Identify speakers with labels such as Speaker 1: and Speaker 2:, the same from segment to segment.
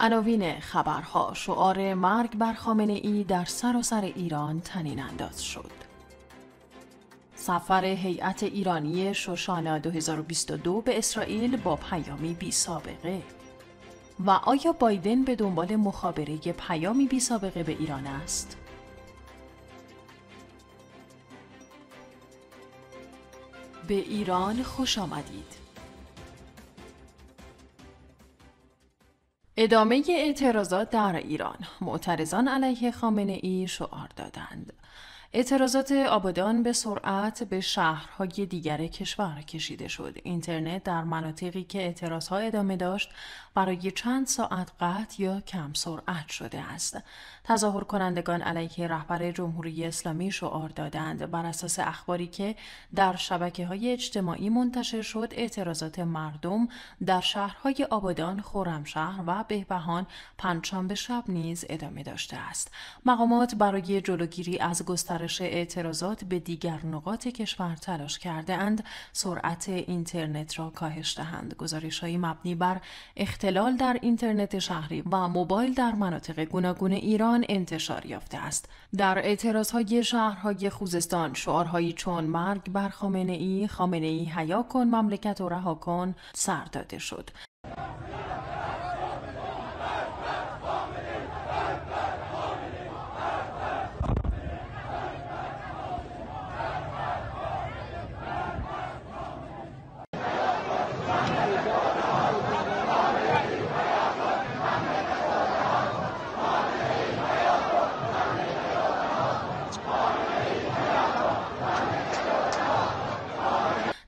Speaker 1: عناوین خبرها شعار مرگ بر خامنه ای در سراسر سر ایران تنین انداز شد. سفر هیئت ایرانی شوشانا 2022 به اسرائیل با پیامی بی سابقه و آیا بایدن به دنبال مخابره پیامی بی سابقه به ایران است؟ به ایران خوش آمدید. ادامه اعتراضات در ایران معترضان علیه خامنه ای شعار دادند اعتراضات آبادان به سرعت به شهرهای دیگر کشور کشیده شد. اینترنت در مناطقی که اعتراضها ادامه داشت برای چند ساعت قطع یا کم سرعت شده است. تظاهر کنندگان علیه رهبر جمهوری اسلامی شعار دادند بر اساس اخباری که در شبکه های اجتماعی منتشر شد اعتراضات مردم در شهرهای آبادان، خورمشهر و بهبهان پنجشنبه شب نیز ادامه داشته است. مقامات برای جلوگیری از گسترش گسترش اعتراضات به دیگر نقاط کشور تلاش کرده اند سرعت اینترنت را کاهش دهند گزارش های مبنی بر اختلال در اینترنت شهری و موبایل در مناطق گوناگون ایران انتشار یافته است در اعتراض های شهرهای خوزستان شعارهایی چون مرگ بر خامنه ای خامنه ای حیا کن مملکت و رها کن سر داده شد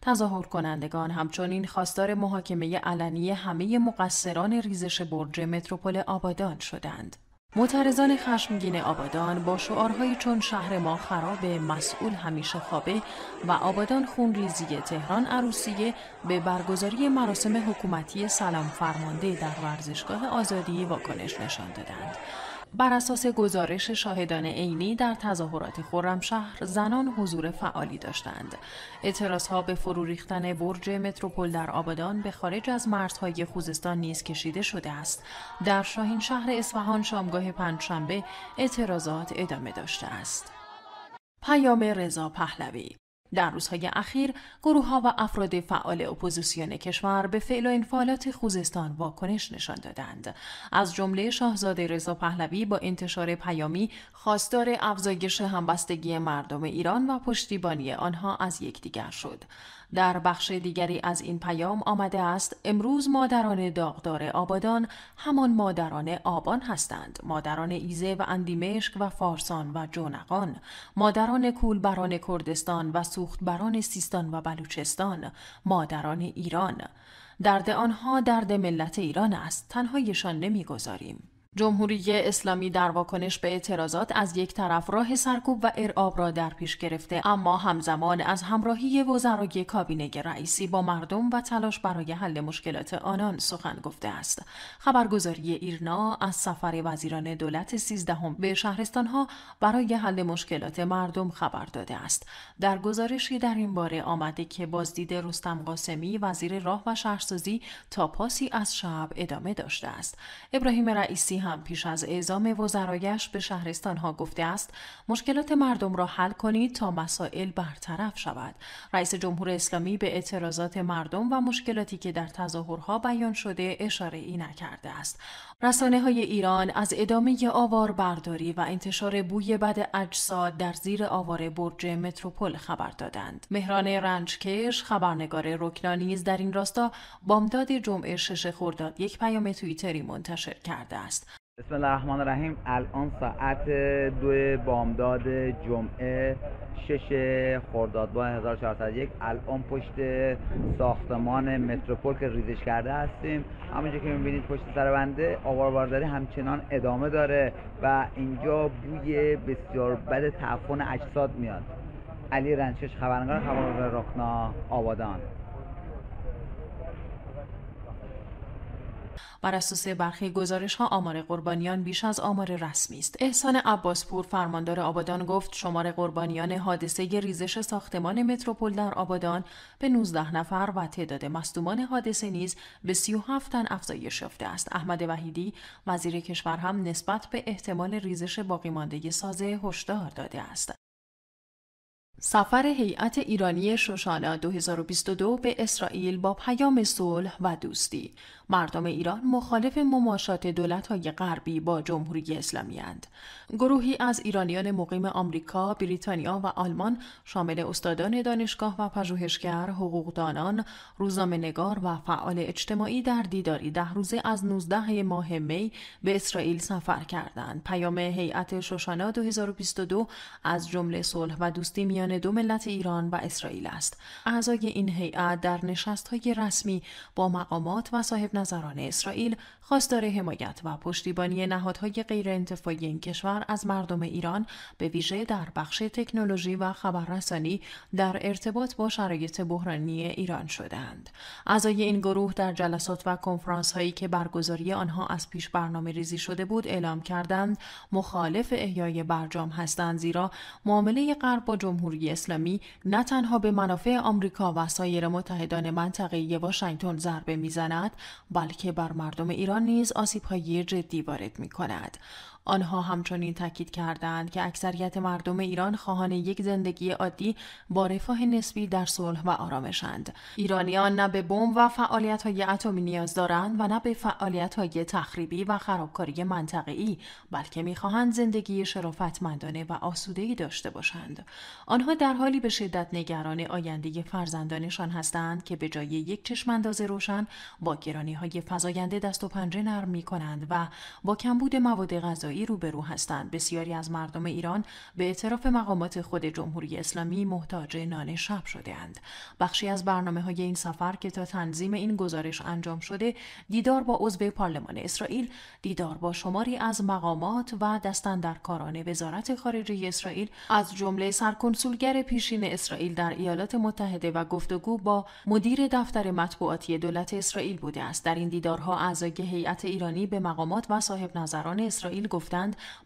Speaker 1: تظاهر کنندگان همچنین خواستار محاکمه علنی همه مقصران ریزش برج متروپول آبادان شدند. معترضان خشمگین آبادان با شعارهایی چون شهر ما خراب مسئول همیشه خوابه و آبادان خونریزی تهران عروسیه به برگزاری مراسم حکومتی سلام فرمانده در ورزشگاه آزادی واکنش نشان دادند. بر اساس گزارش شاهدان عینی در تظاهرات خرمشهر زنان حضور فعالی داشتند. اعتراض ها به فرو ریختن برج متروپول در آبادان به خارج از مرزهای خوزستان نیز کشیده شده است. در شاهین شهر اصفهان شامگاه پنجشنبه اعتراضات ادامه داشته است. پیام رضا پهلوی در روزهای اخیر گروهها و افراد فعال اپوزیسیون کشور به فعل و انفعالات خوزستان واکنش نشان دادند از جمله شاهزاده رضا پهلوی با انتشار پیامی خواستار افزایش همبستگی مردم ایران و پشتیبانی آنها از یکدیگر شد در بخش دیگری از این پیام آمده است امروز مادران داغدار آبادان همان مادران آبان هستند مادران ایزه و اندیمشک و فارسان و جونقان مادران کولبران کردستان و سوختبران سیستان و بلوچستان مادران ایران درد آنها درد ملت ایران است تنهایشان نمیگذاریم جمهوری اسلامی در واکنش به اعتراضات از یک طرف راه سرکوب و ارعاب را در پیش گرفته اما همزمان از همراهی وزرای کابینه رئیسی با مردم و تلاش برای حل مشکلات آنان سخن گفته است خبرگزاری ایرنا از سفر وزیران دولت سیزدهم به شهرستانها برای حل مشکلات مردم خبر داده است در گزارشی در این باره آمده که بازدید رستم قاسمی وزیر راه و شهرسازی تا پاسی از شب ادامه داشته است ابراهیم رئیسی پیش از اعزام وزرایش به شهرستانها گفته است مشکلات مردم را حل کنید تا مسائل برطرف شود رئیس جمهور اسلامی به اعتراضات مردم و مشکلاتی که در تظاهرها بیان شده اشاره ای نکرده است رسانه های ایران از ادامه آوار برداری و انتشار بوی بد اجساد در زیر آوار برج متروپول خبر دادند مهران رنجکش خبرنگار رکنا در این راستا بامداد جمعه شش خورداد یک پیام توییتری منتشر کرده است بسم الله الرحمن الرحیم الان ساعت دو بامداد جمعه شش خرداد ماه 1401 الان پشت ساختمان متروپول که ریزش کرده هستیم همونجا که میبینید پشت سر بنده بارداری همچنان ادامه داره و اینجا بوی بسیار بد تعفن اجساد میاد علی رنشش خبرنگار خبرنگار رخنا آبادان بر اساس برخی گزارش ها آمار قربانیان بیش از آمار رسمی است احسان عباسپور فرماندار آبادان گفت شمار قربانیان حادثه ریزش ساختمان متروپول در آبادان به 19 نفر و تعداد مصدومان حادثه نیز به 37 تن افزایش یافته است احمد وحیدی وزیر کشور هم نسبت به احتمال ریزش باقیمانده سازه هشدار داده است سفر هیئت ایرانی شوشانا 2022 به اسرائیل با پیام صلح و دوستی مردم ایران مخالف مماشات های غربی با جمهوری اسلامی اند. گروهی از ایرانیان مقیم آمریکا، بریتانیا و آلمان شامل استادان دانشگاه و پژوهشگر، حقوقدانان، نگار و فعال اجتماعی در دیداری ده روزه از 19 ماه می به اسرائیل سفر کردند. پیام هیئت شوشانا 2022 از جمله صلح و دوستی میان دو ملت ایران و اسرائیل است. اعضای این هیئت در های رسمی با مقامات و صاحب نظران اسرائیل خواستار حمایت و پشتیبانی نهادهای غیرانتفاعی این کشور از مردم ایران به ویژه در بخش تکنولوژی و خبررسانی در ارتباط با شرایط بحرانی ایران شدند. اعضای این گروه در جلسات و کنفرانس هایی که برگزاری آنها از پیش برنامه ریزی شده بود اعلام کردند مخالف احیای برجام هستند زیرا معامله غرب با جمهوری اسلامی نه تنها به منافع آمریکا و سایر متحدان منطقه واشنگتن ضربه میزند بلکه بر مردم ایران نیز های جدی وارد می کند. آنها همچنین تاکید کردند که اکثریت مردم ایران خواهان یک زندگی عادی با رفاه نسبی در صلح و آرامشند. ایرانیان نه به بمب و فعالیت های اتمی نیاز دارند و نه به فعالیت های تخریبی و خرابکاری منطقه‌ای، بلکه میخواهند زندگی شرافتمندانه و آسوده‌ای داشته باشند. آنها در حالی به شدت نگران آینده فرزندانشان هستند که به جای یک چشمانداز روشن با گرانی های فزاینده دست و پنجه نرم می کنند و با کمبود مواد غذایی روبرو هستند بسیاری از مردم ایران به اعتراف مقامات خود جمهوری اسلامی محتاج نان شب شده اند بخشی از برنامه های این سفر که تا تنظیم این گزارش انجام شده دیدار با عضو پارلمان اسرائیل دیدار با شماری از مقامات و کاران وزارت خارجه اسرائیل از جمله سرکنسولگر پیشین اسرائیل در ایالات متحده و گفتگو با مدیر دفتر مطبوعاتی دولت اسرائیل بوده است در این دیدارها اعضای هیئت ایرانی به مقامات و صاحب نظران اسرائیل گفت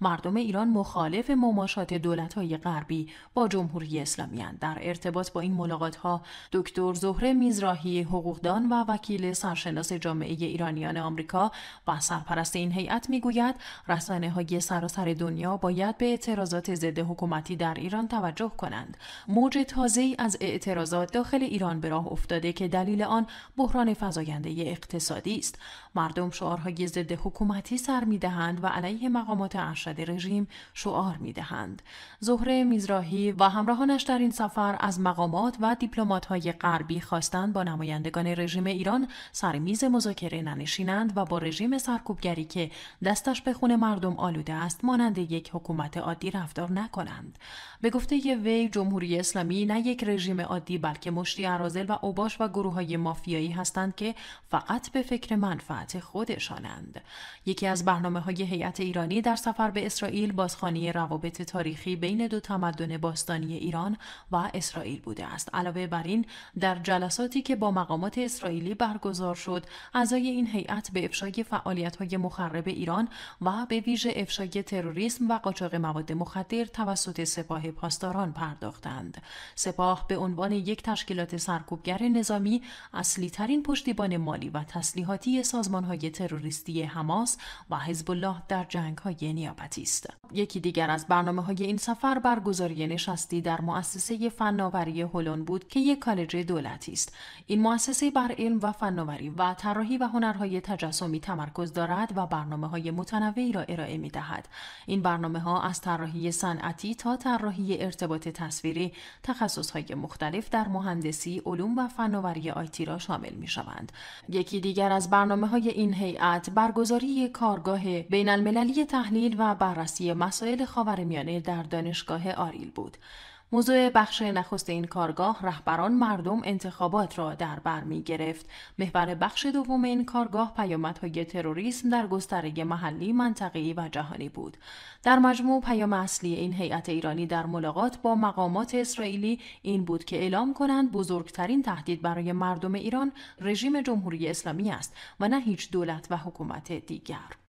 Speaker 1: مردم ایران مخالف مماشات های غربی با جمهوری اسلامی در ارتباط با این ها، دکتر زهره میزراهی حقوقدان و وکیل سرشناس جامعه ایرانیان آمریکا و سرپرست این هیئت میگوید رسانه های سراسر دنیا باید به اعتراضات ضد حکومتی در ایران توجه کنند موج تازه از اعتراضات داخل ایران به راه افتاده که دلیل آن بحران فزاینده اقتصادی است مردم شعارهای ضد حکومتی سر میدهند و علیه مقامات ارشد رژیم شعار می دهند. زهره میزراهی و همراهانش در این سفر از مقامات و های غربی خواستند با نمایندگان رژیم ایران سر میز مذاکره ننشینند و با رژیم سرکوبگری که دستش به خون مردم آلوده است مانند یک حکومت عادی رفتار نکنند. به گفته وی جمهوری اسلامی نه یک رژیم عادی بلکه مشتی ارازل و اوباش و گروه های مافیایی هستند که فقط به فکر منفعت خودشانند. یکی از برنامه های هیئت ایرانی در سفر به اسرائیل بازخانی روابط تاریخی بین دو تمدن باستانی ایران و اسرائیل بوده است علاوه بر این در جلساتی که با مقامات اسرائیلی برگزار شد اعضای این هیئت به افشای فعالیت‌های مخرب ایران و به ویژه افشای تروریسم و قاچاق مواد مخدر توسط سپاه پاسداران پرداختند سپاه به عنوان یک تشکیلات سرکوبگر نظامی اصلی ترین پشتیبان مالی و تسلیحاتی سازمان‌های تروریستی حماس و حزب الله در جنگ های است. یکی دیگر از برنامه های این سفر برگزاری نشستی در مؤسسه فناوری هلون بود که یک کالج دولتی است. این مؤسسه بر علم و فناوری و طراحی و هنرهای تجسمی تمرکز دارد و برنامه های متنوعی را ارائه می دهد. این برنامه ها از طراحی صنعتی تا طراحی ارتباط تصویری تخصص های مختلف در مهندسی، علوم و فناوری آیتی را شامل می شوند. یکی دیگر از برنامه های این هیئت برگزاری کارگاه بین المللی تحلیل و بررسی مسائل خاورمیانه در دانشگاه آریل بود. موضوع بخش نخست این کارگاه رهبران مردم انتخابات را در بر می گرفت. محور بخش دوم این کارگاه پیامدهای تروریسم در گستره محلی، منطقه‌ای و جهانی بود. در مجموع پیام اصلی این هیئت ایرانی در ملاقات با مقامات اسرائیلی این بود که اعلام کنند بزرگترین تهدید برای مردم ایران رژیم جمهوری اسلامی است و نه هیچ دولت و حکومت دیگر.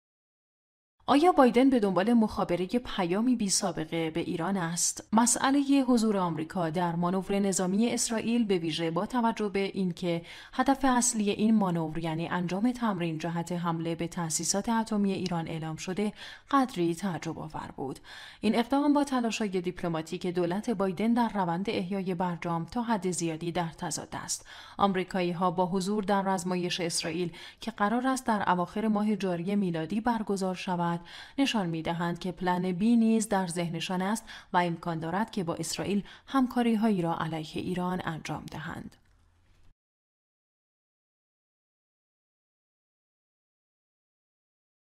Speaker 1: آیا بایدن به دنبال مخابره پیامی بی سابقه به ایران است؟ مسئله حضور آمریکا در مانور نظامی اسرائیل به ویژه با توجه به اینکه هدف اصلی این مانور یعنی انجام تمرین جهت حمله به تأسیسات اتمی ایران اعلام شده، قدری تعجب آور بود. این اقدام با تلاشای دیپلماتیک دولت بایدن در روند احیای برجام تا حد زیادی در تضاد است. آمریکایی ها با حضور در رزمایش اسرائیل که قرار است در اواخر ماه جاری میلادی برگزار شود نشان میدهند که پلن بی نیز در ذهنشان است و امکان دارد که با اسرائیل همکاری هایی را علیه ایران انجام دهند